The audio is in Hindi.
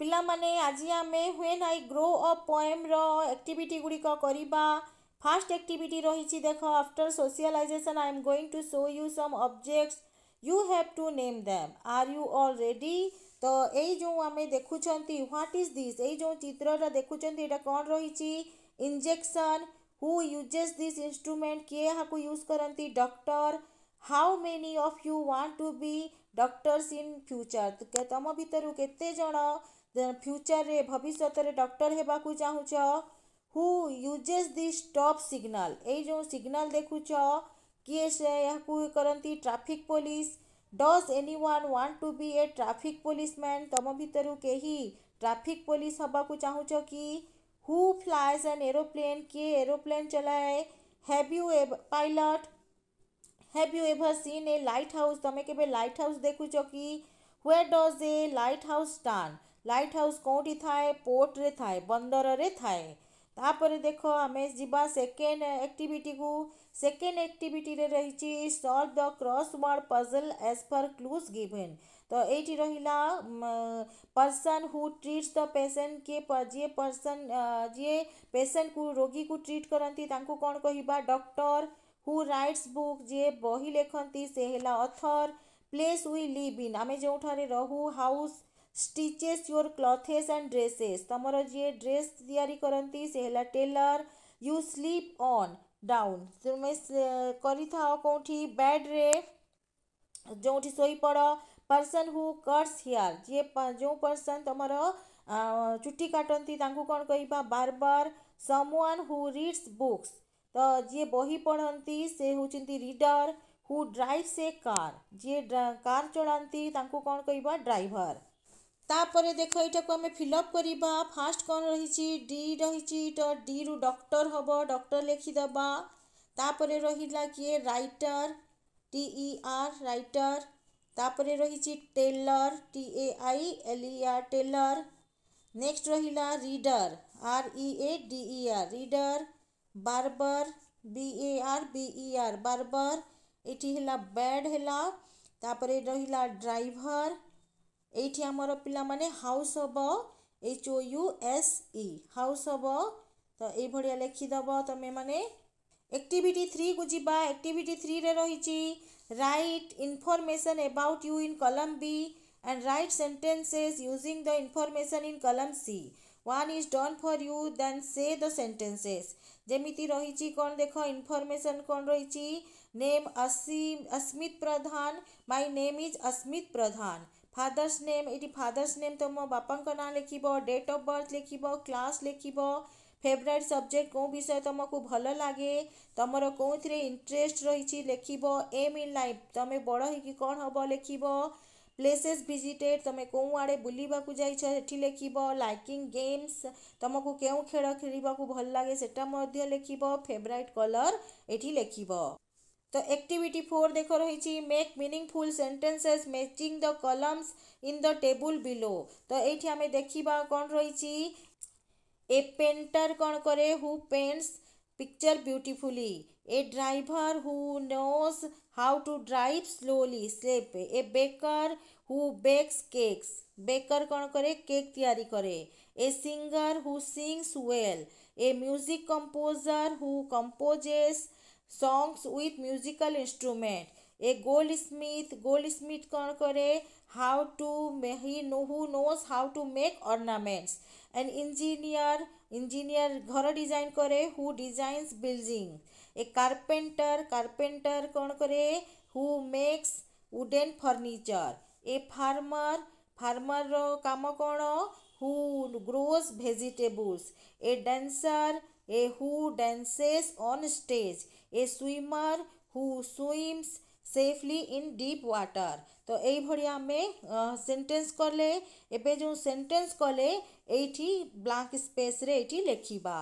ପିଲାମାନେ ଆଜି ଆମେ ହ୍ୱେନ୍ ଆଇ ଗ୍ରୋ ଅପ୍ ପଏମ୍ର ଆକ୍ଟିଭିଟି ଗୁଡ଼ିକ କରିବା ଫାର୍ଷ୍ଟ ଆକ୍ଟିଭିଟି ରହିଛି ଦେଖ after socialisation I am going to show you some objects you have to name them are you all ready ତ ଏଇ ଯେଉଁ ଆମେ ଦେଖୁଛନ୍ତି ହ୍ୱାଟ୍ ଇଜ୍ ଦିସ୍ ଏଇ ଯେଉଁ ଚିତ୍ରଟା ଦେଖୁଛନ୍ତି ଏଇଟା କ'ଣ ରହିଛି injection who uses this instrument କିଏ ଏହାକୁ ୟୁଜ୍ କରନ୍ତି doctor how many of you want to be doctors in future ତୁମ ଭିତରୁ କେତେ ଜଣ फ्यूचर रे भविष्य रे डॉक्टर होगा चाहूँ who uses the stop signal जो सिग्नल देखु किए करती traffic police does anyone want to be a traffic policeman तुम भितर कहीं ट्राफिक पुलिस हवा को चाहू कि हु फ्लायज एन एरोप्लेन किए एरोप्लेन चलाए have you a pilot have you ever seen a lighthouse तुम्हें लाइट हाउस देखु कि हुए does a lighthouse stand lighthouse कौटी थाए पोर्टे थाए बंदर थाए तापर देख आम जा सेकेंड एक्टिविटी को सेकेंड एक्टिविटी रे रही solve the crossword puzzle as per clues given तो ये रहा person who treats the patient के जी पर्सन जी पेसेंट को रोगी को ट्रीट करती कौन कह डर हु रईट्स बुक जी बही लेखती से है other place we live in आम जो रू house stitches your clothes and dresses तुम जी ड्रेस या करती है tailor you sleep on down तुम्हें करोटी कौन बेड्रे जो शड़ पर्सन हु कट्स हेयर जी जो पर्सन तुम चुट्टी काटती कौन कह बार बार समान हु रिड्स बुक्स तो जी बही पढ़ती से हूँ रीडर हु ड्राइव से कार जी कार चलांती कौन कह ड्राइवर তাপরে দেখ এটাকে আমি ফিলঅপ করা ফার্স্ট কোণ রয়েছে ডি রয়েছে তো ডি রু ডক্টর হব ডক্টর লেখিদবা তাপরে রহিলা কি রাইটর টি ই আর রাইটর তাপরে রয়েছে tailor T A I L E R tailor next রহিলা reader R E A D E R reader barber B A R B E R barber এটি হেলা ব্যাড হেলা তাপরে রহিলা ড্রাইভর ଏଇଠି ଆମର ପିଲାମାନେ ହାଉସ୍ ହେବ H O U S E house ହେବ ତ ଏଇଭଳିଆ ଲେଖିଦେବ ତୁମେମାନେ ଏକ୍ଟିଭିଟି ଥ୍ରୀକୁ ଯିବା ଏକ୍ଟିଭିଟି ଥ୍ରୀରେ ରହିଛି write information about you in column B and write sentences using the information in column C one is done for you then say the sentences ଯେମିତି ରହିଛି କ'ଣ ଦେଖ ଇନଫର୍ମେସନ୍ କ'ଣ ରହିଛି ନେମ୍ ଅସି Asmit Pradhan my name is Asmit Pradhan father's name এটি ফাদার্স নেম তুম বাপা না লিখব ডেট অফ বর্থ লিখব ক্লাস লিখব ফেভরাইট সবজেক্ট কেউ বিষয় তোমাকে ভালো লাগে তোমার কোথায় ইন্টারেস্ট রয়েছে লিখব এম ইন লাইফ তুমি বড় হইকি কণ হব লিখব প্লেসেস ভিজিটেড তুমি কেউ আড়ে বুলবাকু যাইছ সেটি লিখব লাইকিং গেমস তোমাকে কেউ খেল খেলবাকু ভাল লাগে সেটা মধ্যে লিখব ফেভরাইট কলর এটি লিখব The activity 4 देखो रही make meaningful sentences matching the columns in the table below तो ये आम देखा कौन रही ए पेंटर कौन करे who paints picture beautifully a driver who knows how to drive slowly slip a baker who bakes cakes baker কোন করে কেক তৈরি করে a singer who sings well a music composer who composes songs with musical instrument a goldsmith goldsmith कौन करे how to he know who knows how to make ornaments an engineer engineer घर डिजाइन करे who designs building a carpenter carpenter कौन करे who makes wooden furniture a farmer farmer काम कौन who grows vegetables, a dancer, a who dances on stage, a swimmer who swims safely in deep water ତ ଏଇଭଳି ଆମେ ସେଣ୍ଟେନ୍ସ କଲେ ଏବେ ଯେଉଁ ସେଣ୍ଟେନ୍ସ କଲେ ଏଇଠି ବ୍ଲାଙ୍କ ସ୍ପେସ୍ରେ ଏଇଠି ଲେଖିବା